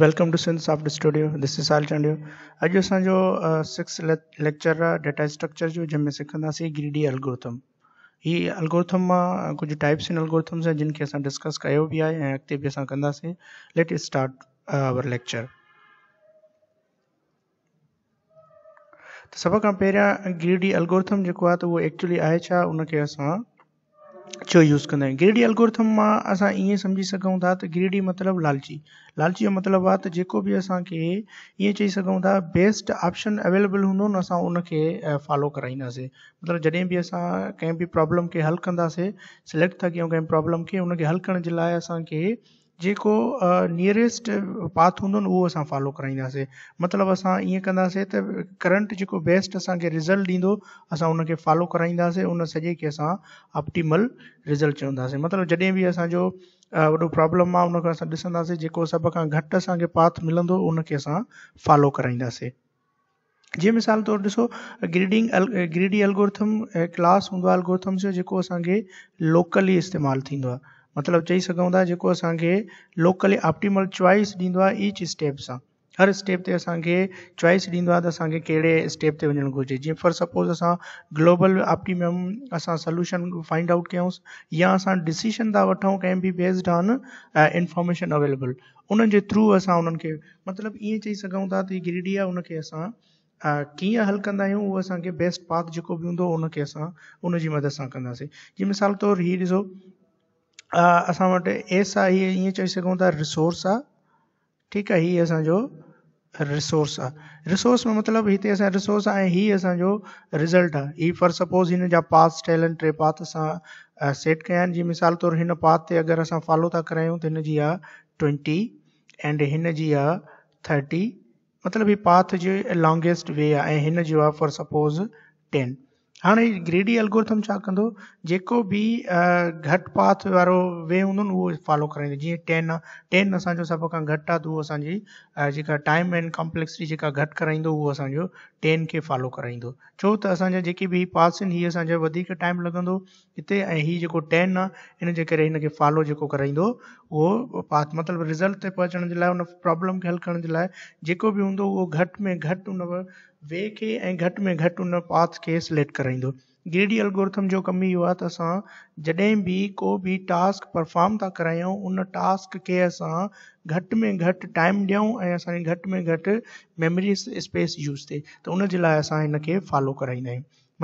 welcome to Sindh soft studio this is आल चंडियो अॼु असांजो सिक्स लेक्चर आहे डेटा स्ट्रक्चर जो जंहिंमें सिखंदासीं ग्रीडी अलगोथम ही अलगोथम मां कुझु टाइप्स इन अलगोथम्स आहिनि जिन खे असां डिस्कस कयो बि आहे ऐं अॻिते बि असां कंदासीं लेट स्टार्ट आवर लेक्चर त सभ खां पहिरियां ग्रीडी अलगोथम जेको आहे त उहो एक्चुअली आहे छा उनखे असां जो यूज़ क्या आहियूं एल्गोरिथम में अस ये समझी सकूँ था तो ग्रीडी मतलब लालची लालची का मतलब आ जो भी बि असांखे चई सघूं था बेस्ट ऑप्शन अवेलेबल हों न फॉलो कराइंदे मतलब जैसे भी अस कें भी प्रॉब्लम के हल कंदे सिलेक्ट था क्यों कें प्रॉब्लम के उनके हल कर जे लाइ जेको नियरेस्ट पाथ हूंदो न उहो असां फॉलो कराईंदासीं मतिलबु असां ईअं कंदासीं त करंट जेको बेस्ट असांखे रिज़ल्ट ॾींदो असां उनखे फॉलो कराईंदासीं उन सॼे खे असां ऑप्टीमल रिज़ल्ट चवंदासीं मतिलबु जॾहिं बि असांजो वॾो प्रॉब्लम आहे उनखे असां ॾिसंदासीं जेको सभ खां घटि असांखे पाथ मिलंदो उनखे असां फॉलो कराईंदासीं जीअं मिसाल तौरु ॾिसो ग्रीडिंग अल ग्रीडी अलगोरथम क्लास हूंदो आहे जो जेको असांखे लोकली इस्तेमालु थींदो आहे मतिलबु चई सघूं था जेको असांखे लोकली ऑप्टिमल चॉइस ॾींदो आहे ईच स्टेप सां हर स्टेप ते असांखे चॉइस ॾींदो आहे त असांखे कहिड़े स्टेप ते वञणु घुरिजे जीअं फॉर सपोज़ असां ग्लोबल ऑप्टिमम असां सलूशन फाइंड आउट कयूंसि या असां डिसीशन था वठूं कंहिं बि बेस्ड ऑन इंफॉर्मेशन अवेलेबल उन्हनि जे थ्रू असां उन्हनि खे मतिलबु ईअं चई सघूं था त हीअ आहे उनखे असां कीअं हल कंदा आहियूं उहो असांखे बेस्ट पाथ जेको बि हूंदो उनखे असां उनजी मदद सां कंदासीं जीअं मिसाल तौरु हीअ ॾिसो असां वटि एस आहे हीअ ईअं चई सघूं था रिसोर्स आहे ठीकु आहे हीअ असांजो रिसोर्स आहे रिसोर्स में मतिलबु हिते असां रिसोर्स आहे हीअ असांजो रिज़ल्ट आहे हीअ फॉर सपोज़ हिन जा पाथ टैलेंट टे पाथ असां सेट कया आहिनि जीअं मिसाल तौरु हिन पाथ ते अगरि असां फॉलो था करायूं त हिन जी आहे ट्वेंटी एंड हिन जी आहे थर्टी मतिलबु हीअ पाथ जो लॉन्गेस्ट वे आहे ऐं हिन जो आहे फॉर सपोज़ टेन हाँ ग्रेडी एल्गोरिथम छा भी घट पाथ वारो वे हों न फॉलो कराईंदो जीअं टेन आहे टेन असो सभ खां घटि आहे त उहो असांजी टाइम एंड कॉम्प्लेक्सिटी जेका घटि कराईंदो उहो असांजो टेन के फॉलो कराईंदो छो तो असा जी भी पाथ्स हि असा टाइम लगन इतने ऐं जो टेन आहे हिन जे फॉलो जो कराई वो पाथ मतलब रिज़ल्ट ते पहुचण जे प्रॉब्लम खे हल करण जे लाइ जेको बि हूंदो उहो में घट उन વેકે એ ઘટ મે ઘટ ઓન પાથ કેસ લેટ કરાઈ દો greedy アル ગોરિધમ જો કમી હો આ તાસા જડે ભી કો ભી ટાસ્ક પરફોર્મ તા કરાઈ ઓન ટાસ્ક કેસા ઘટ મે ઘટ ટાઈમ દિયું એસા ઘટ મે ઘટ મેમરી સ્પેસ યુઝ થે તો ઓન જલાસા હેને કે ફોલો કરાઈને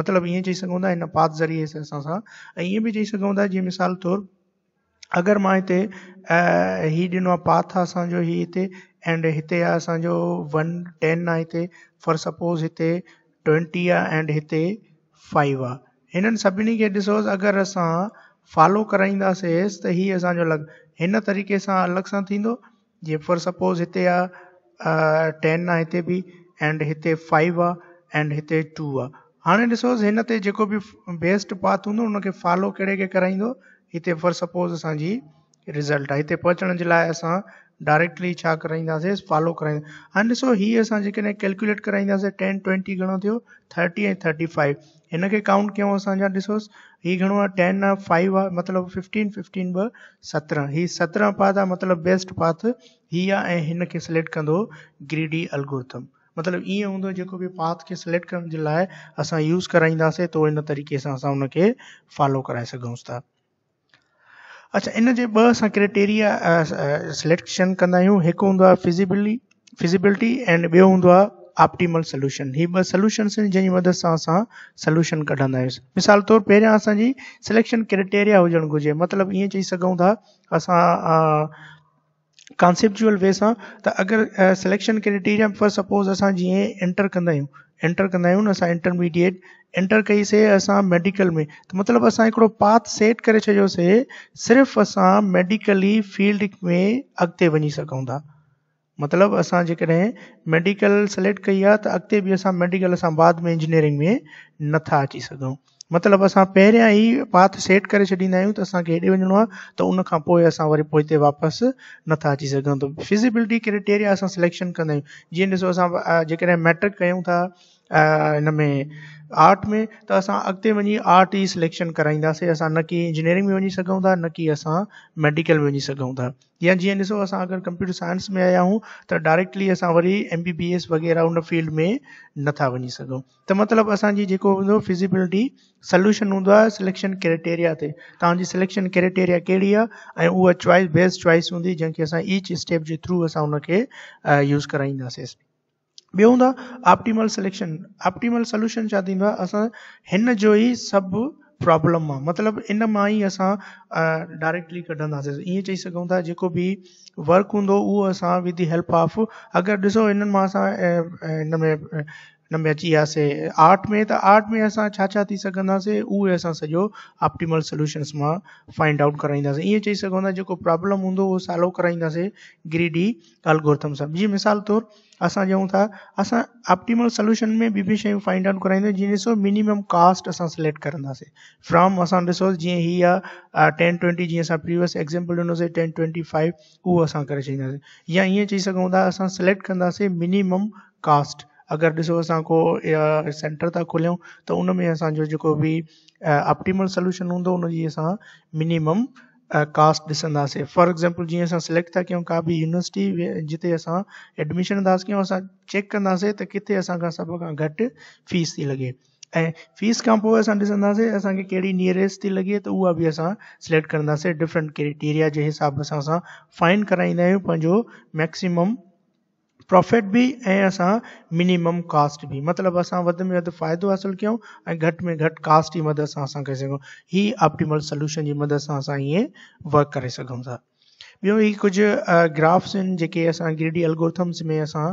મતલબ એ જે સકુંંતા ઓન પાથ ઝરી સેસા એ યે ભી જે સકુંંતા જે મિસાલ થોર अगर मां हिते हीउ ॾिनो आहे पाथ आहे असांजो हीउ हिते एंड हिते आहे असांजो वन टेन आहे हिते फॉर सपोज़ हिते ट्वेंटी आहे एंड हिते फाइव आहे हिननि सभिनी खे ॾिसोसि अगरि असां फॉलो कराईंदासीं त हीउ असांजो अलॻि हिन तरीक़े सां अलॻि सां थींदो जीअं फॉर सपोज़ हिते आहे टेन आहे हिते बि एंड हिते फाइव आहे एंड हिते टू आहे हाणे ॾिसोसि हिन ते जेको बि बेस्ट पाथ हूंदो हुनखे फॉलो कहिड़े खे कराईंदो হিতে ফর সাপোজ আসান জি রেজাল্ট হিতে পৌঁছনন লাই আসান ডাইরেক্টরি চাক রাইন্দাসে ফলো করেন আন দসো হি আসান জি কেনে ক্যালকুলেট করেন দাসে 10 20 গনো থিও 30 এন্ড 35 ইনকে কাউন্ট কিউ আসান যা দিসোস হি গনো 10 5 মতলব 15 15 ব 17 হি 17 পা দা মতলব বেস্ট পাথ হি আ ইনকে সিলেক্ট কندو গ্রিডি অ্যালগরিদম মতলব ই হندو যে কোবি পাথ কে সিলেক্ট করন জলাই আসান ইউজ করেন দাসে তো ইন الطريقه সা আসান ইনকে ফলো করাই সগামসতা अच्छा इन जे ॿ असां क्राइटेरिया सिलेक्शन कंदा आहियूं हिकु हूंदो आहे फिज़िबिली फिज़िबिलिटी एंड ॿियो हूंदो आहे ऑप्टीमल सोल्यूशन हीअ ॿ सोल्यूशन्स आहिनि जंहिंजी मदद सां असां सोल्यूशन कढंदा आहियूं मिसाल तौरु पहिरियां असांजी सिलेक्शन क्राइटेरिया हुजणु घुरिजे मतिलबु ईअं चई सघूं था असां कॉन्सेप्चुअल वे सां त अगरि सिलेक्शन क्रिटेरिया फॉर सपोज़ असां जीअं एंटर कंदा आहियूं एंटर कंदा आहियूं असां इंटरमीडिएट एंटर कई से असां मेडिकल में त तो मतिलबु असां हिकिड़ो पाथ सेट करे छॾियोसीं सिर्फ़ु असां मेडिकली फील्ड में अॻिते वञी सघूं था मतिलबु असां जेकॾहिं मेडिकल सिलेक्ट कई आहे त तो अॻिते बि असां मेडिकल सां बाद में इंजीनियरिंग में नथा अची सघूं मतिलबु असां पहिरियां ई पाथ सेट करे छॾींदा आहियूं त तो असांखे हेॾे वञिणो आहे त उन खां पोइ असां वरी पोइ हिते वापसि नथा अची सघूं त फिज़िबिलिटी क्राइटेरिया असां सिलेक्शन कंदा आहियूं जीअं ॾिसो असां जेकॾहिं मैट्रिक कयूं था અ અમે આર્ટ મે તો આસા અગતે મંજી આર્ટિસ્ટ સેલેક્શન કરાઈંદા સે આસા નકી એન્જિનિયરિંગ મે મંજી સકુંંતા નકી આસા મેડિકલ મે મંજી સકુંંતા યે જીન દેસો આસા અગર કમ્પ્યુટર સાયન્સ મે આયા હું તો ડાયરેક્ટલી આસા વરી એમબીબીએસ વગેરા ઉન ફીલ્ડ મે નથા વંજી સકું તો મતલબ આસા જી જેકો હોંડો ફીઝિબિલિટી સોલ્યુશન હોંડા સેલેક્શન ક્રાઇટેરિયા તે તાંજી સેલેક્શન ક્રાઇટેરિયા કેડી આ એ ઓહ ચોઇસ બેઝ ચોઇસ હોંધી જનકે આસા ઈચ સ્ટેપ જી થ્રુ આસા ઉનકે યુઝ કરાઈંદા સે बो हूँ आहे ऑप्टिमल सिलेक्शन ऑप्टिमल सोल्यूशन छा थींदो आहे जो ई सभु प्रॉब्लम आ मतलब इन मां ही अस डायरेक्टली कढंदासीं ईअं चई सघूं था जेको वर्क हों उहो विद दी हेल्प ऑफ अगर ऐसो इन मां असां नमयासी आर्ट में त तो आर्ट में असां छा छा थी सघंदासीं उहे असां सॼो ऑप्टिमल सॉल्यूशंस मां फाइंड आउट कराईंदासीं ईअं चई सघूं जेको प्रॉब्लम हूंदो उहो सॉल्व कराईंदासीं ग्रीडी अल्गोरिथम सां जीअं मिसाल तौरु असां चऊं था असां ऑप्टिमल सोल्यूशन में ॿी बि शयूं फाइंड आउट कराईंदा जीअं ॾिसो मिनिमम कास्ट असां सिलेक्ट कंदासीं फ्रॉम असां ॾिसो जीअं हीअ आहे टेन ट्वेंटी जीअं असां प्रीवियस एग्ज़ाम्पल ॾिनोसीं टेन ट्वेंटी फाइव उहो असां करे छॾींदासीं या ईअं चई सघूं था असां सिलेक्ट कंदासीं मिनिमम कास्ट अगरि तो ॾिसो असां को सेंटर था खोलियूं त उन में असांजो जेको बि ऑप्टिमल सोल्यूशन हूंदो उनजी असां मिनिमम कास्ट ॾिसंदासीं फॉर एग्ज़ाम्पल जीअं असां सिलेक्ट था कयूं का बि यूनिवर्सिटी जिते असां एडमिशन था कयूं असां चेक कंदासीं त किथे असांखां सभ खां घटि फीस थी लॻे ऐं फीस खां पोइ असां ॾिसंदासीं असांखे कहिड़ी नियरेस्ट थी लॻे त उहा बि असां सिलेक्ट कंदासीं डिफरेंट क्राइटेरिया जे हिसाब सां असां फाइन कराईंदा आहियूं पंहिंजो मैक्सिमम प्रॉफिट भी ऐं असां मिनिमम कास्ट बि मतिलबु असां वधि में वधि फ़ाइदो हासिलु कयूं ऐं घटि में घटि कास्ट जी मदद सां असां करे सघूं हीअ ऑप्टिमल सोल्यूशन जी मदद सां असां ईअं वर्क करे सघूं था ॿियो ई कुझु ग्राफ्स आहिनि जेके असां ग्रीडी एल्गोरिथम्स में असां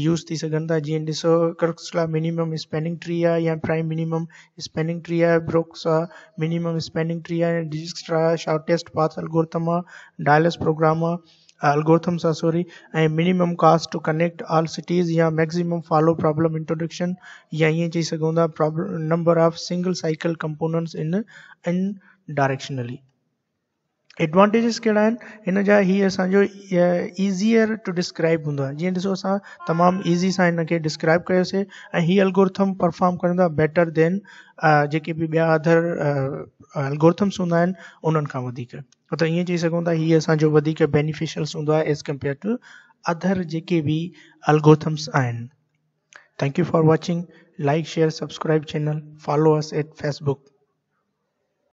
यूज़ थी सघनि था जीअं ॾिसो क्रक्सला मिनिमम स्पेनिंग ट्री आहे या प्राइम मिनिमम स्पेनिंग ट्री आहे ब्रोक्स आहे मिनिमम स्पेनिंग ट्री आहे डिजिस्ट्रा शॉर्टेस्ट पाथ एल्गोरिथम आहे डायलस प्रोग्राम आहे algorithms are sorry and minimum cost to connect all cities या maximum follow problem introduction या ये चीज सकूँगा problem number of single cycle components in in directionally एडवांटेजिस कहिड़ा आहिनि हिन जा हीअ असांजो ईज़ीअर टू डिस्क्राइब हूंदो आहे जीअं ॾिसो असां तमामु ईज़ी सां हिन खे डिस्क्राइब कयोसीं ऐं हीअ परफॉर्म कंदा बेटर देन जेके बि ॿिया अदर अलगोर्थम्स हूंदा आहिनि उन्हनि खां वधीक त ईअं चई सघूं था हीअ असांजो वधीक बेनिफिशियल्स हूंदो आहे एज़ कम्पेयर टू अदर जेके बि अलगोर्थम्स आहिनि thank you for watching like share subscribe channel follow us at Facebook